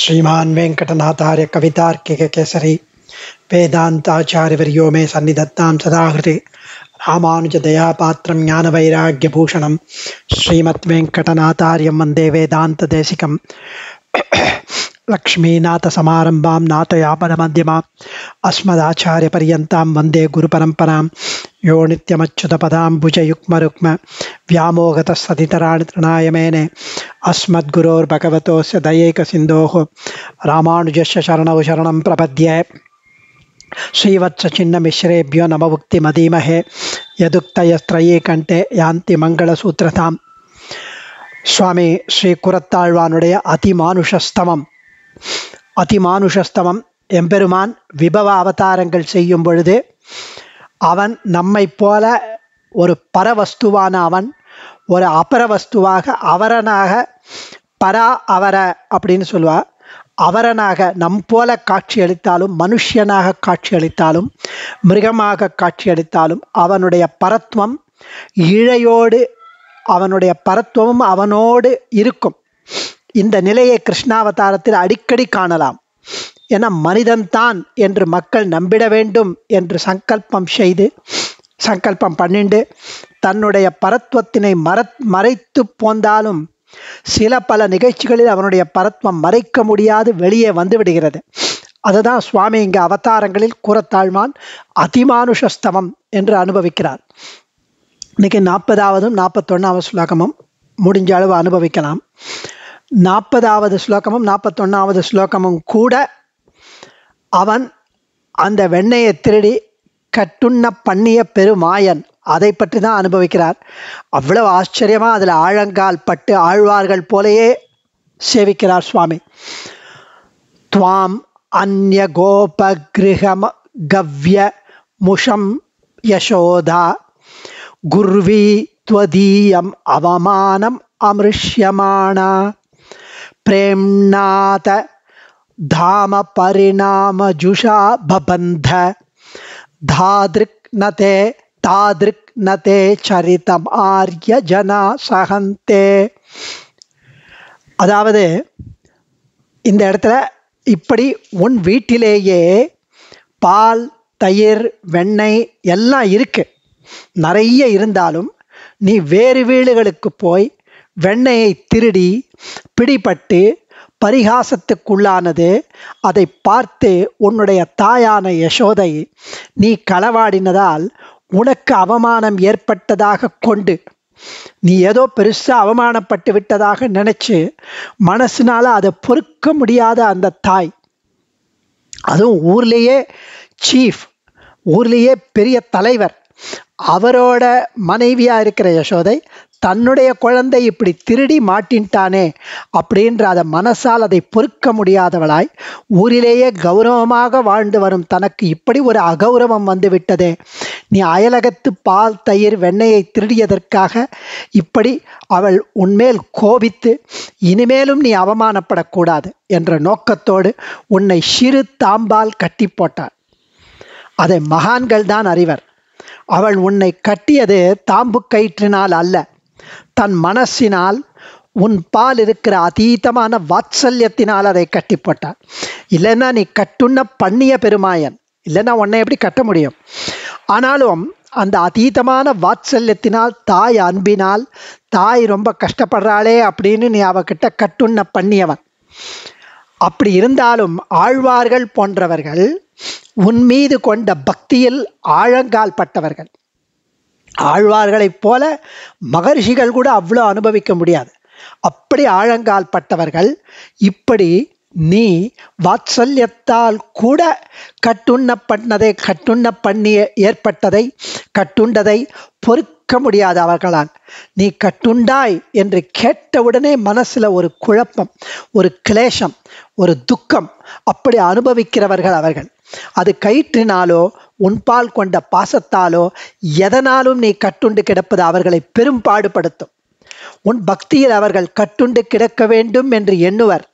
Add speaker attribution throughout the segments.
Speaker 1: श्रीमान वेंकटनाथार्य कवितार्किक केसरी वेदांताचार्यवर्यो मे सन्निधत्तां सदाहृते रामानुजदयापात्रं ज्ञानवैराग्यभूषणं श्रीमद्वेङ्कटनाथार्यं वन्दे वेदान्तदेशिकं लक्ष्मीनाथसमारम्भां नाथयापनमध्यमाम् अस्मदाचार्यपर्यन्तां वन्दे गुरुपरम्परां यो नित्यमच्युतपदाम्बुजयुग्मरुक्म व्यामोगतस्तदितराणि तृणाय मेने अस्मद्गुरोर्भगवतोऽस्य दयैकसिन्धोः रामानुजस्य शरणौ शरणं प्रपद्ये श्रीवत्सचिन्नमिश्रेभ्यो नम उक्तिमदीमहे यदुक्तयस्त्रये कण्ठे यान्ति मङ्गलसूत्रताम् சுவாமி ஸ்ரீ குரத்தாழ்வானுடைய அதிமானுஷஸ்தமம் அதிமானுஷஸ்தமம் எம்பெருமான் விபவ அவதாரங்கள் செய்யும் பொழுது அவன் நம்மை போல ஒரு பரவஸ்துவான அவன் ஒரு அபரவஸ்துவாக அவரனாக பரா அவர அப்படின்னு சொல்லுவார் அவரனாக நம் போல காட்சி அளித்தாலும் மனுஷியனாக காட்சி அளித்தாலும் மிருகமாக காட்சி அளித்தாலும் அவனுடைய பரத்துவம் இழையோடு அவனுடைய பரத்துவமும் அவனோடு இருக்கும் இந்த நிலையை கிருஷ்ணாவதாரத்தில் அடிக்கடி காணலாம் என மனிதன்தான் என்று மக்கள் நம்பிட வேண்டும் என்று சங்கல்பம் செய்து சங்கல்பம் பன்னெண்டு தன்னுடைய பரத்துவத்தினை மறத் மறைத்து போந்தாலும் சில பல நிகழ்ச்சிகளில் அவனுடைய பரத்வம் மறைக்க முடியாது வெளியே வந்து விடுகிறது அதுதான் சுவாமி இங்கே அவதாரங்களில் கூறத்தாழ்வான் அதிமானுஷஸ்தவம் என்று அனுபவிக்கிறார் இன்னைக்கு நாற்பதாவதும் நாற்பத்தொன்னாவது ஸ்லோகமும் முடிஞ்ச அளவு அனுபவிக்கலாம் நாற்பதாவது ஸ்லோகமும் நாற்பத்தொன்னாவது ஸ்லோகமும் கூட அவன் அந்த வெண்ணையை திருடி கட்டுண்ண பண்ணிய பெருமாயன் அதை பற்றி தான் அனுபவிக்கிறார் அவ்வளவு ஆச்சரியமாக அதில் ஆழங்கால் பட்டு ஆழ்வார்கள் போலேயே சேவிக்கிறார் சுவாமி துவாம் அந்ய கோபகிருகம் கவ்ய முஷம் யசோதா குர்வி துவதீயம் அவமானம் அமிருஷ்யமானா பிரேம்நாத தாம பரிணாம ஜுஷா பபந்த தாதிருக் நதே தாதிருக் நதே சரிதம் ஆர்ய ஜனா சகந்தே அதாவது இந்த இடத்துல இப்படி உன் வீட்டிலேயே பால் தயிர் வெண்ணெய் எல்லாம் இருக்கு நிறைய இருந்தாலும் நீ வேறு வீடுகளுக்கு போய் வெண்ணெயை திருடி பிடிபட்டு பரிகாசத்துக்குள்ளானது அதை பார்த்து உன்னுடைய தாயான யசோதை நீ களவாடினதால் உனக்கு அவமானம் ஏற்பட்டதாக கொண்டு நீ ஏதோ பெருசாக அவமானப்பட்டு விட்டதாக நினச்சி மனசினால் அதை பொறுக்க முடியாத அந்த தாய் அதுவும் ஊர்லேயே சீஃப் ஊர்லேயே பெரிய தலைவர் அவரோட மனைவியாக இருக்கிற யசோதை தன்னுடைய குழந்தை இப்படி திருடி மாட்டின்ட்டானே அப்படின்ற அதை மனசால் அதை பொறுக்க முடியாதவளாய் ஊரிலேயே கௌரவமாக வாழ்ந்து வரும் தனக்கு இப்படி ஒரு அகௌரவம் வந்துவிட்டதே நீ அயலகத்து பால் தயிர் வெண்ணெயை திருடியதற்காக இப்படி அவள் உன்மேல் கோபித்து இனிமேலும் நீ அவமானப்படக்கூடாது என்ற நோக்கத்தோடு உன்னை சிறு தாம்பால் கட்டி போட்டாள் அதை மகான்கள் தான் அறிவர் அவள் உன்னை கட்டியது தாம்பு கயிற்றினால் அல்ல தன் மனசினால் உன் பால் இருக்கிற அதீதமான வாத்சல்யத்தினால் அதை கட்டி போட்டார் இல்லைன்னா நீ கட்டுன்ன பண்ணிய பெருமாயன் இல்லைன்னா உன்னை எப்படி கட்ட முடியும் ஆனாலும் அந்த அதீதமான வாத்சல்யத்தினால் தாய் அன்பினால் தாய் ரொம்ப கஷ்டப்படுறாளே அப்படின்னு நீ அவகிட்ட கட்டுன்ன பண்ணியவன் அப்படி இருந்தாலும் ஆழ்வார்கள் போன்றவர்கள் உன் மீது கொண்ட பக்தியில் ஆழங்கால் பட்டவர்கள் ஆழ்வார்களைப் போல மகர்ஷிகள் கூட அவ்வளோ அனுபவிக்க முடியாது அப்படி ஆழங்கால் பட்டவர்கள் இப்படி நீ வாத்சல்யத்தால் கூட கட்டுண்ண பண்ணதை கட்டுண்ண பண்ணி ஏற்பட்டதை கட்டுண்டதை பொறுக்க முடியாத அவர்களால் நீ கட்டுண்டாய் என்று கேட்டவுடனே மனசில் ஒரு குழப்பம் ஒரு கிளேஷம் ஒரு துக்கம் அப்படி அனுபவிக்கிறவர்கள் அவர்கள் அது கயிற்றினாலோ உன்பால் கொண்ட பாசத்தாலோ எதனாலும் நீ கட்டுண்டு கிடப்பது அவர்களை பெரும் பாடுபடுத்தும் உன் பக்தியில் அவர்கள் கட்டுண்டு கிடக்க வேண்டும் என்று எண்ணுவர்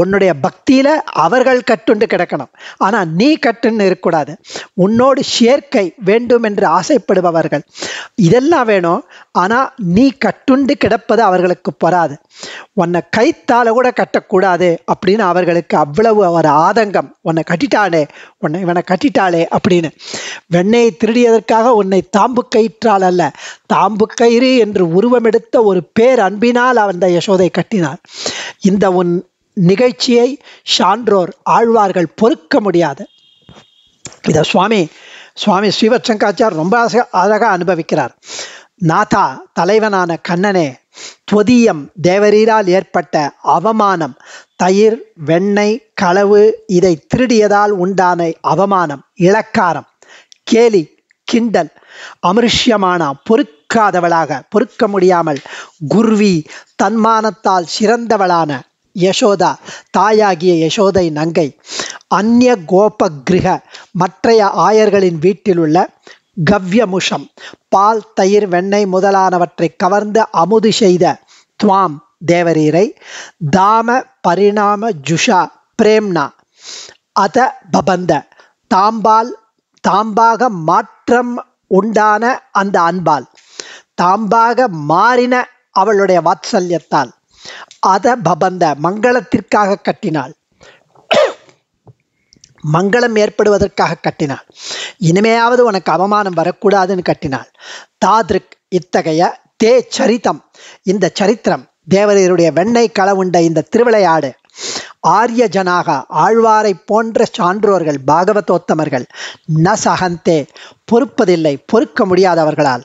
Speaker 1: உன்னுடைய பக்தியில் அவர்கள் கட்டுண்டு கிடக்கணும் ஆனால் நீ கட்டுன்னு இருக்கக்கூடாது உன்னோடு சேர்க்கை வேண்டும் என்று ஆசைப்படுபவர்கள் இதெல்லாம் வேணும் ஆனால் நீ கட்டுண்டு கிடப்பது அவர்களுக்கு பொறாது உன்னை கைத்தால கூட கட்டக்கூடாது அப்படின்னு அவர்களுக்கு அவ்வளவு ஒரு ஆதங்கம் உன்னை கட்டிட்டாளே உன்னை இவனை கட்டிட்டாளே அப்படின்னு வெண்ணையை திருடியதற்காக உன்னை தாம்பு கயிற்றால் அல்ல தாம்பு கயிறு என்று எடுத்த ஒரு பேர் அன்பினால் அந்த யசோதை கட்டினார் இந்த உன் நிகழ்ச்சியை சான்றோர் ஆழ்வார்கள் பொறுக்க முடியாது இதை சுவாமி சுவாமி ஸ்ரீவச்சங்காச்சார் ரொம்ப அழக அழகாக அனுபவிக்கிறார் நாதா தலைவனான கண்ணனே துவதியம் தேவரீரால் ஏற்பட்ட அவமானம் தயிர் வெண்ணெய் களவு இதை திருடியதால் உண்டான அவமானம் இளக்காரம் கேலி கிண்டல் அமிருஷ்யமானா பொறுக்காதவளாக பொறுக்க முடியாமல் குர்வி தன்மானத்தால் சிறந்தவளான யசோதா தாயாகிய யசோதை நங்கை அந்நிய கோப கிரக மற்றைய ஆயர்களின் வீட்டிலுள்ள கவ்யமுஷம் பால் தயிர் வெண்ணெய் முதலானவற்றை கவர்ந்து அமுது செய்த துவாம் தேவரீரை தாம பரிணாம ஜுஷா பிரேம்னா அத பபந்த தாம்பால் தாம்பாக மாற்றம் உண்டான அந்த அன்பால் தாம்பாக மாறின அவளுடைய வாத்சல்யத்தால் அத பபந்த மங்களத்திற்காக கட்டினாள் மங்களம் ஏற்படுவதற்காக கட்டினாள் இனிமையாவது உனக்கு அவமானம் வரக்கூடாதுன்னு கட்டினாள் தாதிருக் இத்தகைய தே சரித்தம் இந்த சரித்திரம் தேவதையருடைய வெண்ணை களவுண்ட இந்த திருவிளையாடு ஆரிய ஜனாக ஆழ்வாரை போன்ற சான்றோர்கள் பாகவதோத்தமர்கள் ந சகந்தே பொறுப்பதில்லை பொறுக்க முடியாதவர்களால்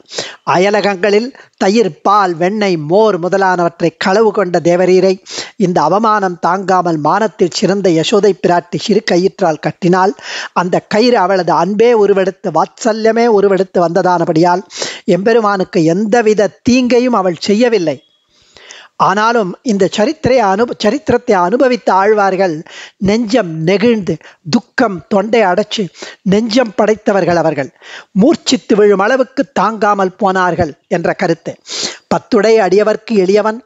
Speaker 1: அயலகங்களில் தயிர் பால் வெண்ணெய் மோர் முதலானவற்றை களவு கொண்ட தேவரீரை இந்த அவமானம் தாங்காமல் மானத்தில் சிறந்த யசோதை பிராட்டி சிறு கயிற்றால் கட்டினால் அந்த கயிறு அவளது அன்பே உருவெடுத்து வாத்சல்யமே உருவெடுத்து வந்ததானபடியால் எம்பெருமானுக்கு எந்தவித தீங்கையும் அவள் செய்யவில்லை ஆனாலும் இந்த சரித்திரை அனு சரித்திரத்தை அனுபவித்த ஆழ்வார்கள் நெஞ்சம் நெகிழ்ந்து துக்கம் தொண்டை அடைச்சு நெஞ்சம் படைத்தவர்கள் அவர்கள் மூர்ச்சித்து விழும் அளவுக்கு தாங்காமல் போனார்கள் என்ற கருத்து பத்துடை அடியவர்க்கு எளியவன்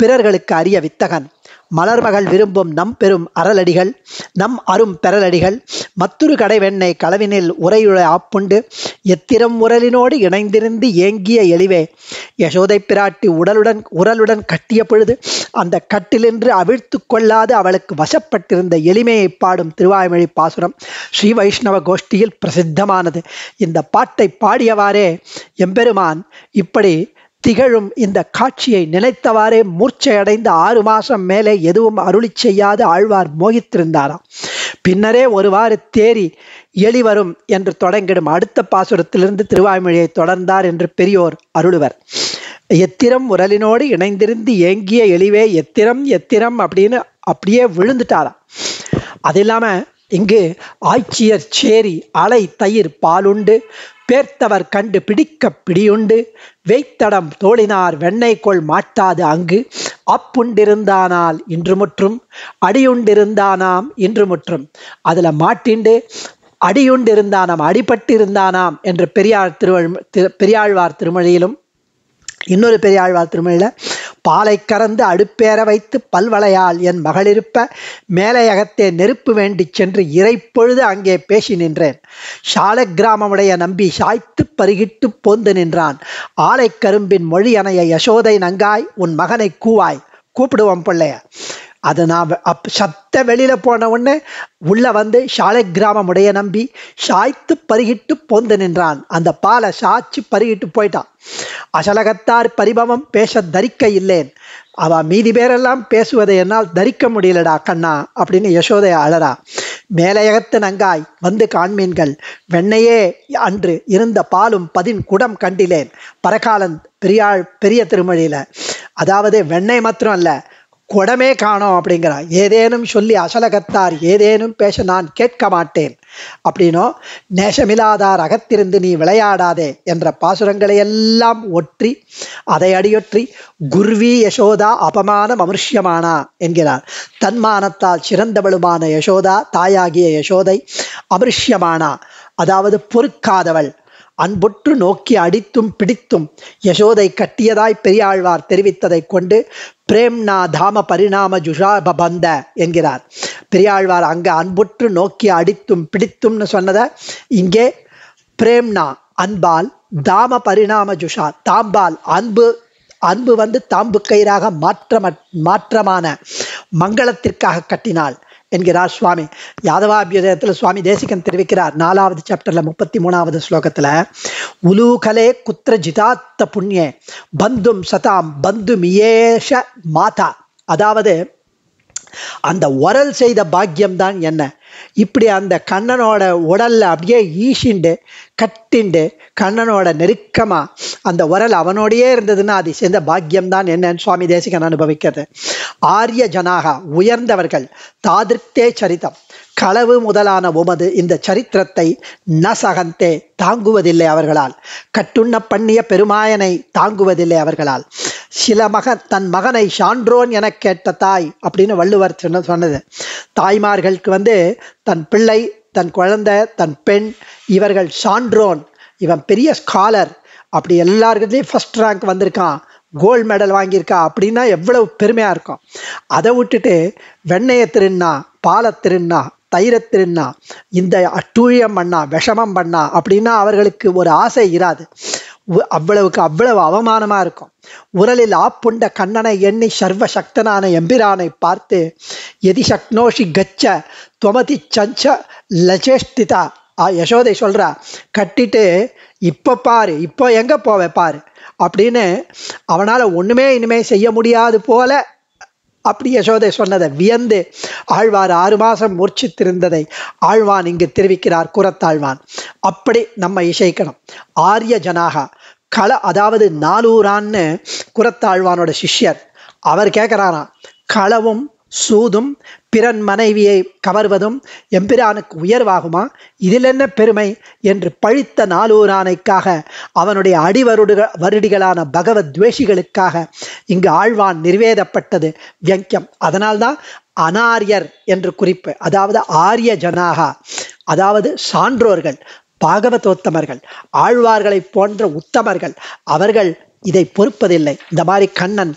Speaker 1: பிறர்களுக்கு அரிய வித்தகன் மலர்மகள் விரும்பும் நம் பெரும் அறலடிகள் நம் அரும் பெறலடிகள் மத்துரு கடைவெண்ணை களவினில் உரையுழ ஆப்புண்டு எத்திரம் உரலினோடு இணைந்திருந்து ஏங்கிய எளிவே யசோதை பிராட்டி உடலுடன் உரலுடன் கட்டிய பொழுது அந்த கட்டிலின்று அவிழ்த்து கொள்ளாது அவளுக்கு வசப்பட்டிருந்த எளிமையை பாடும் திருவாய்மொழி பாசுரம் ஸ்ரீ வைஷ்ணவ கோஷ்டியில் பிரசித்தமானது இந்த பாட்டை பாடியவாறே எம்பெருமான் இப்படி திகழும் இந்த காட்சியை நினைத்தவாறே மூர்ச்சையடைந்த ஆறு மாசம் மேலே எதுவும் அருளி செய்யாது ஆழ்வார் மோகித்திருந்தாராம் பின்னரே ஒருவாறு தேறி எளிவரும் என்று தொடங்கிடும் அடுத்த பாசுரத்திலிருந்து திருவாய்மொழியை தொடர்ந்தார் என்று பெரியோர் அருளுவர் எத்திரம் உரலினோடு இணைந்திருந்து ஏங்கிய எளிவே எத்திரம் எத்திரம் அப்படின்னு அப்படியே விழுந்துட்டாராம் அது இல்லாமல் இங்கு ஆய்ச்சியர் சேரி அலை தயிர் பாலுண்டு பேர்த்தவர் கண்டு பிடிக்க பிடியுண்டு வெய்த்தடம் தோழினார் கொள் மாட்டாது அங்கு அப்புண்டிருந்தானால் இன்று முற்றும் அடியுண்டிருந்தானாம் இன்று முற்றும் அதில் மாட்டிண்டு அடியுண்டிருந்தானாம் அடிபட்டு இருந்தானாம் என்று பெரியார் திருவழ் திரு பெரியாழ்வார் திருமொழியிலும் இன்னொரு பெரியாழ்வார் திருமொழியில் பாலை கறந்து அடுப்பேற வைத்து பல்வளையால் என் மகளிருப்ப மேலையகத்தே நெருப்பு வேண்டிச் சென்று இறைப்பொழுது அங்கே பேசி நின்றேன் சால கிராமமுடைய நம்பி சாய்த்து பருகிட்டு போந்து நின்றான் ஆலை கரும்பின் மொழி அணைய யசோதை நங்காய் உன் மகனை கூவாய் கூப்பிடுவோம் பிள்ளைய அதை நான் அப் சத்த வெளியில் போன உடனே உள்ளே வந்து கிராமம் கிராமமுடைய நம்பி சாய்த்து பருகிட்டு பொந்து நின்றான் அந்த பாலை சாய்ச்சி பருகிட்டு போயிட்டான் அசலகத்தார் பரிபவம் பேச தரிக்க இல்லேன் அவ மீதி பேரெல்லாம் பேசுவதை என்னால் தரிக்க முடியலடா கண்ணா அப்படின்னு யசோதை அழறா மேலையகத்து நங்காய் வந்து காண்மீன்கள் வெண்ணையே அன்று இருந்த பாலும் பதின் குடம் கண்டிலேன் பரகாலன் பெரியாள் பெரிய திருமொழியில் அதாவது வெண்ணெய் மாத்திரம் அல்ல குடமே காணோம் அப்படிங்கிறார் ஏதேனும் சொல்லி அசலகத்தார் ஏதேனும் பேச நான் கேட்க மாட்டேன் அப்படின்னோ நேசமில்லாதார் அகத்திருந்து நீ விளையாடாதே என்ற பாசுரங்களை எல்லாம் ஒற்றி அதை அடியொற்றி குர்வி யசோதா அபமானம் அமிர்ஷ்யமானா என்கிறார் தன்மானத்தால் சிறந்தவளுமான யசோதா தாயாகிய யசோதை அமிர்ஷ்யமானா அதாவது பொறுக்காதவள் அன்புற்று நோக்கி அடித்தும் பிடித்தும் யசோதை கட்டியதாய் பெரியாழ்வார் தெரிவித்ததை கொண்டு பிரேம்னா தாம பரிணாம ஜுஷாபந்த என்கிறார் பெரியாழ்வார் அங்கே அன்புற்று நோக்கி அடித்தும் பிடித்தும்னு சொன்னதை இங்கே பிரேம்னா அன்பால் தாம பரிணாம ஜுஷா தாம்பால் அன்பு அன்பு வந்து தாம்பு கயிறாக மாற்றம மாற்றமான மங்களத்திற்காக கட்டினாள் என்கிறார் சுவாமி யாதவாபியுதயத்தில் சுவாமி தேசிகன் தெரிவிக்கிறார் நாலாவது சாப்டர்ல முப்பத்தி மூணாவது ஸ்லோகத்தில் உலூகலே குத்திர ஜிதாத்த புண்ணியே பந்தும் சதாம் பந்து மியேஷ மாதா அதாவது அந்த ஒரல் செய்த பாக்கியம்தான் என்ன இப்படி அந்த கண்ணனோட உடல்ல அப்படியே ஈஷிண்டு கட்டிண்டு கண்ணனோட நெருக்கமாக அந்த உரல் அவனோடையே இருந்ததுன்னா அது சேர்ந்த பாக்கியம்தான் என்னன்னு சுவாமி தேசிகன் அனுபவிக்கிறது ஆரிய ஜனாகா உயர்ந்தவர்கள் தாதிருத்தே சரித்தம் களவு முதலான உமது இந்த சரித்திரத்தை நசகந்தே தாங்குவதில்லை அவர்களால் கட்டுண்ண பண்ணிய பெருமாயனை தாங்குவதில்லை அவர்களால் சில மகன் தன் மகனை சான்றோன் என கேட்ட தாய் அப்படின்னு வள்ளுவர் சொன்ன சொன்னது தாய்மார்களுக்கு வந்து தன் பிள்ளை தன் குழந்தை தன் பெண் இவர்கள் சான்றோன் இவன் பெரிய ஸ்காலர் அப்படி எல்லாருக்கிட்டையும் ஃபஸ்ட் ரேங்க் வந்திருக்கான் கோல்டு மெடல் வாங்கியிருக்கா அப்படின்னா எவ்வளவு பெருமையாக இருக்கும் அதை விட்டுட்டு வெண்ணெயை திருண்ணா பாலை திருண்ணா தயிரை இந்த அட்டூழியம் பண்ணா விஷமம் பண்ணா அப்படின்னா அவர்களுக்கு ஒரு ஆசை இராது அவ்வளவுக்கு அவ்வளவு அவமானமாக இருக்கும் உரலில் ஆப்புண்ட கண்ணனை எண்ணி சர்வ சக்தனான எம்பிரானை பார்த்து எதி சக்னோஷி கச்ச துவமதி சஞ்ச லஜேஷ்டிதா ஆ யசோதை சொல்கிறா கட்டிட்டு இப்போ பாரு இப்போ எங்கே போவேன் பாரு அப்படின்னு அவனால் ஒன்றுமே இனிமேல் செய்ய முடியாது போல அப்படி யசோதை சொன்னதை வியந்து ஆழ்வார் ஆறு மாதம் மூர்ச்சித்திருந்ததை ஆழ்வான் இங்கு தெரிவிக்கிறார் குரத்தாழ்வான் அப்படி நம்ம இசைக்கணும் ஆரிய ஜனாகா கள அதாவது நாலூரான்னு குரத்தாழ்வானோட சிஷ்யர் அவர் கேட்குறாராம் களவும் சூதும் பிறன் மனைவியை கவர்வதும் எம்பிரானுக்கு உயர்வாகுமா இதில் என்ன பெருமை என்று பழித்த நாலூரானைக்காக அவனுடைய அடிவருடு வருடிகளான பகவத் துவேஷிகளுக்காக இங்கு ஆழ்வான் நிர்வேதப்பட்டது வியங்கியம் அதனால்தான் அனாரியர் என்று குறிப்பு அதாவது ஆரிய ஜனாகா அதாவது சான்றோர்கள் பாகவதோத்தமர்கள் ஆழ்வார்களை போன்ற உத்தமர்கள் அவர்கள் இதை பொறுப்பதில்லை இந்த மாதிரி கண்ணன்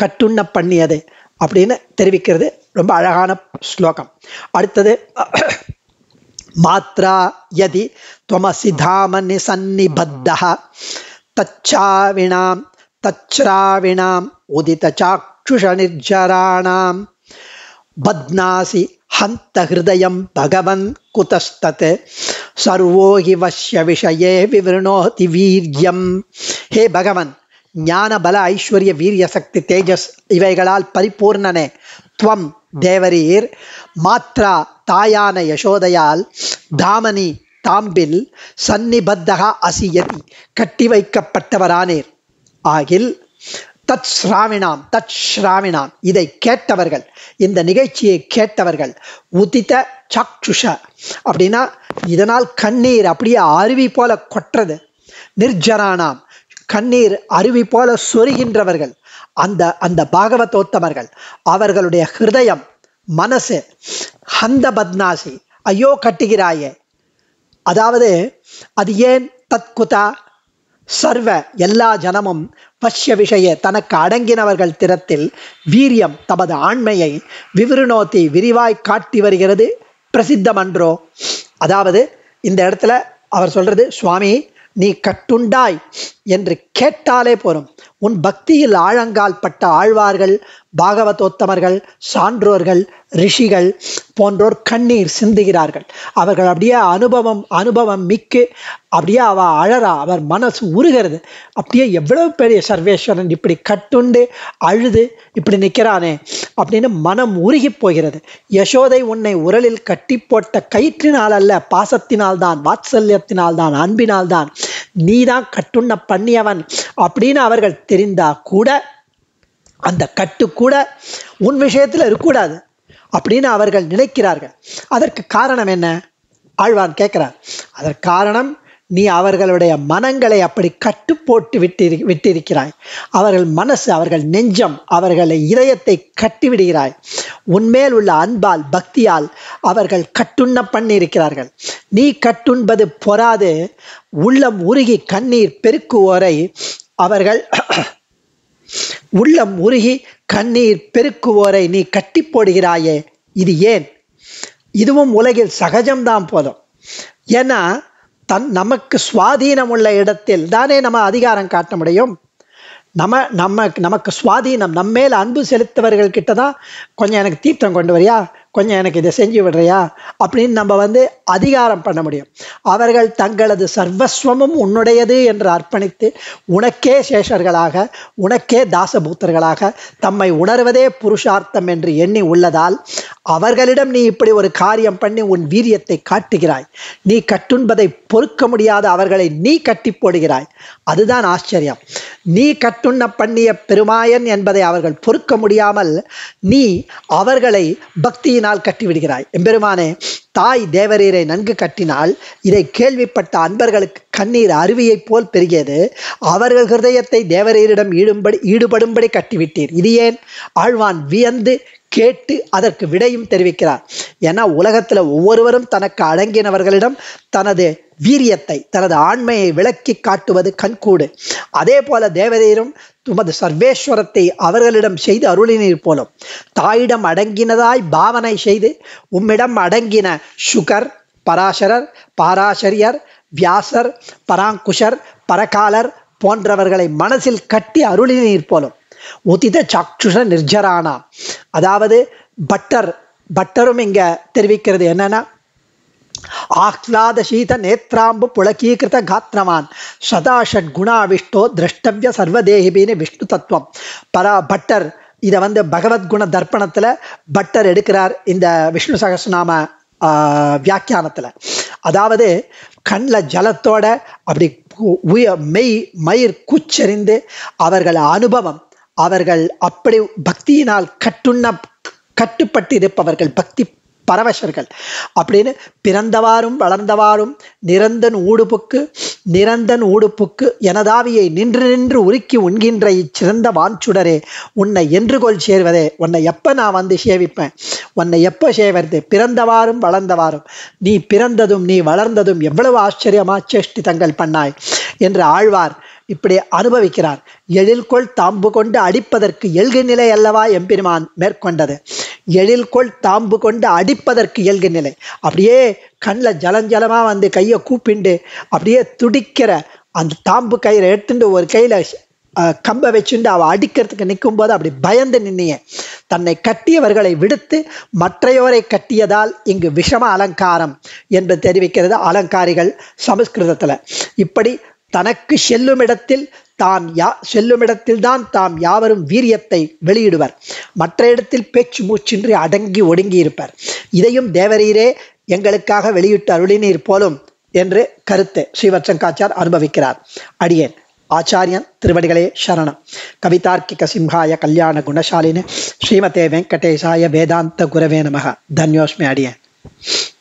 Speaker 1: கட்டுண்ண பண்ணியது அப்படின்னு தெரிவிக்கிறது ரொம்ப அழகான ஸ்லோகம் அடுத்தது மாத்ரா யதி துவமசி தாமனி சந்நிபத்தா தச்சாவினாம் தச்ராவிணாம் உதித சாட்சுஷ நிர்ஜராணாம் பத்னாசி ஹந்த ஹிருதயம் பகவன் குதஸ்தத்து சர்வோ ஹிவஷ்ய விஷயே விவருணோதி வீரியம் ஹே பகவன் ஞான பல ஐஸ்வர்ய வீரிய சக்தி தேஜஸ் இவைகளால் பரிபூர்ணனே துவம் தேவரீர் மாத்ரா தாயான யசோதையால் தாமனி தாம்பில் சன்னிபத்தகா அசியதி கட்டி வைக்கப்பட்டவரானேர் ஆகில் தத் ஸ்ராவினாம் தத் ஸ்ராவினாம் இதை கேட்டவர்கள் இந்த நிகழ்ச்சியை கேட்டவர்கள் உதித்த சாக்ஷுஷ அப்படின்னா இதனால் கண்ணீர் அப்படியே அருவி போல கொற்றது நிர்ஜரானாம் கண்ணீர் அருவி போல சொருகின்றவர்கள் அந்த அந்த பாகவதோத்தமர்கள் அவர்களுடைய ஹிருதயம் மனசு ஹந்த பத்னாசி ஐயோ கட்டுகிறாயே அதாவது அது ஏன் தத்குதா சர்வ எல்லா ஜனமும் பஷ்ய விஷய தனக்கு அடங்கினவர்கள் திறத்தில் வீரியம் தமது ஆண்மையை விவிருணோத்தி விரிவாய் காட்டி வருகிறது பிரசித்தமன்றோ அதாவது இந்த இடத்துல அவர் சொல்கிறது சுவாமி நீ கட்டுண்டாய் என்று கேட்டாலே போதும் உன் பக்தியில் ஆழங்கால் பட்ட ஆழ்வார்கள் பாகவதோத்தமர்கள் சான்றோர்கள் ரிஷிகள் போன்றோர் கண்ணீர் சிந்துகிறார்கள் அவர்கள் அப்படியே அனுபவம் அனுபவம் மிக்கு அப்படியே அவ அழறா அவர் மனசு உருகிறது அப்படியே எவ்வளவு பெரிய சர்வேஸ்வரன் இப்படி கட்டுண்டு அழுது இப்படி நிற்கிறானே அப்படின்னு மனம் உருகி போகிறது யசோதை உன்னை உரலில் கட்டி போட்ட கயிற்றினால் அல்ல பாசத்தினால்தான் வாத்சல்யத்தினால்தான் அன்பினால்தான் நீதான் கட்டுண்ண பண்ணியவன் அப்படின்னு அவர்கள் தெரிந்தா கூட அந்த கட்டு கூட உன் விஷயத்தில் இருக்கக்கூடாது அப்படின்னு அவர்கள் நினைக்கிறார்கள் அதற்கு காரணம் என்ன ஆழ்வான் கேட்குறார் அதற்கு காரணம் நீ அவர்களுடைய மனங்களை அப்படி கட்டு போட்டு விட்டிரு விட்டிருக்கிறாய் அவர்கள் மனசு அவர்கள் நெஞ்சம் அவர்களை இதயத்தை கட்டிவிடுகிறாய் உன்மேல் உள்ள அன்பால் பக்தியால் அவர்கள் கட்டுண்ண பண்ணியிருக்கிறார்கள் நீ கட்டுண்பது பொறாது உள்ளம் உருகி கண்ணீர் பெருக்குவோரை அவர்கள் உள்ளம் உருகி கண்ணீர் பெருக்குவோரை நீ கட்டி போடுகிறாயே இது ஏன் இதுவும் உலகில் சகஜம்தான் போதும் ஏன்னா தன் நமக்கு சுவாதீனம் உள்ள இடத்தில் தானே நம்ம அதிகாரம் காட்ட முடியும் நம்ம நம்ம நமக்கு சுவாதீனம் நம்ம மேல் அன்பு செலுத்தவர்கள்கிட்ட தான் கொஞ்சம் எனக்கு தீர்த்தம் கொண்டு வரியா கொஞ்சம் எனக்கு இதை செஞ்சு விடுறியா அப்படின்னு நம்ம வந்து அதிகாரம் பண்ண முடியும் அவர்கள் தங்களது சர்வஸ்வமும் உன்னுடையது என்று அர்ப்பணித்து உனக்கே சேஷர்களாக உனக்கே தாசபூத்தர்களாக தம்மை உணர்வதே புருஷார்த்தம் என்று எண்ணி உள்ளதால் அவர்களிடம் நீ இப்படி ஒரு காரியம் பண்ணி உன் வீரியத்தை காட்டுகிறாய் நீ கட்டுண்பதை பொறுக்க முடியாத அவர்களை நீ கட்டி போடுகிறாய் அதுதான் ஆச்சரியம் நீ கட்டுண்ண பண்ணிய பெருமாயன் என்பதை அவர்கள் பொறுக்க முடியாமல் நீ அவர்களை பக்தியினால் கட்டிவிடுகிறாய் எம்பெருமானே தாய் தேவரீரை நன்கு கட்டினால் இதை கேள்விப்பட்ட அன்பர்களுக்கு கண்ணீர் அருவியைப் போல் பெருகியது அவர்கள் ஹிருதயத்தை தேவரீரிடம் ஈடுபடி ஈடுபடும்படி கட்டிவிட்டீர் இது ஏன் ஆழ்வான் வியந்து கேட்டு அதற்கு விடையும் தெரிவிக்கிறார் ஏன்னா உலகத்தில் ஒவ்வொருவரும் தனக்கு அடங்கினவர்களிடம் தனது வீரியத்தை தனது ஆண்மையை விளக்கி காட்டுவது கண்கூடு அதே போல தேவதையரும் தமது சர்வேஸ்வரத்தை அவர்களிடம் செய்து அருளினீர் போலும் தாயிடம் அடங்கினதாய் பாவனை செய்து உம்மிடம் அடங்கின சுகர் பராசரர் பாராசரியர் வியாசர் பராங்குஷர் பரகாலர் போன்றவர்களை மனசில் கட்டி அருளினீர் போலும் உதித சாக்ஷுஷ நிர்ஜரானா அதாவது பட்டர் பட்டரும் இங்கே தெரிவிக்கிறது என்னன்னா ஆஹ்லாத சீத நேத்ராம்பு புலகீகிருத காத்திரவான் சதா குணாவிஷ்டோ திரஷ்டவிய சர்வதேகிபின்னு விஷ்ணு தத்துவம் பரா பட்டர் இதை வந்து பகவத்குண தர்ப்பணத்தில் பட்டர் எடுக்கிறார் இந்த விஷ்ணு சகசநாம வியாக்கியானத்தில் அதாவது கண்ணில் ஜலத்தோட அப்படி உய மெய் மயிர் குச்செறிந்து அவர்கள் அனுபவம் அவர்கள் அப்படி பக்தியினால் கட்டுண்ண கட்டுப்பட்டு இருப்பவர்கள் பக்தி பரவசர்கள் அப்படின்னு பிறந்தவாறும் வளர்ந்தவாறும் நிரந்தன் ஊடுபுக்கு நிரந்தன் ஊடுப்புக்கு எனதாவியை நின்று நின்று உருக்கி உண்கின்ற இச்சிறந்த வாஞ்சுடரே உன்னை என்று கொள் சேர்வதே உன்னை எப்போ நான் வந்து சேவிப்பேன் உன்னை எப்போ சேவது பிறந்தவாறும் வளர்ந்தவாறும் நீ பிறந்ததும் நீ வளர்ந்ததும் எவ்வளவு ஆச்சரியமா தங்கள் பண்ணாய் என்று ஆழ்வார் இப்படி அனுபவிக்கிறார் எழில்கொள் தாம்பு கொண்டு அடிப்பதற்கு எல்கு நிலை அல்லவா எம்பெருமான் மேற்கொண்டது எழில்கொள் தாம்பு கொண்டு அடிப்பதற்கு எல்கு நிலை அப்படியே கண்ணில் ஜலஞ்சலமாக வந்து கையை கூப்பிண்டு அப்படியே துடிக்கிற அந்த தாம்பு கயிறை எடுத்துட்டு ஒரு கையில் கம்பை வச்சுண்டு அவள் அடிக்கிறதுக்கு நிற்கும் போது அப்படி பயந்து நின்னிய தன்னை கட்டியவர்களை விடுத்து மற்றையோரை கட்டியதால் இங்கு விஷம அலங்காரம் என்று தெரிவிக்கிறது அலங்காரிகள் சமஸ்கிருதத்தில் இப்படி தனக்கு செல்லுமிடத்தில் தான் யா செல்லுமிடத்தில்தான் தாம் யாவரும் வீரியத்தை வெளியிடுவர் மற்ற இடத்தில் பேச்சு மூச்சின்றி அடங்கி ஒடுங்கி இருப்பார் இதையும் தேவரீரே எங்களுக்காக வெளியிட்டு அருளினீர் போலும் என்று கருத்து ஸ்ரீவத்சங்காச்சார் அனுபவிக்கிறார் அடியேன் ஆச்சாரியன் திருவடிகளே சரணம் கவிதார்க்கிக சிம்ஹாய கல்யாண குணசாலினு ஸ்ரீமதே வெங்கடேசாய வேதாந்த குரவே நமக தன்யோஸ்மி அடியேன்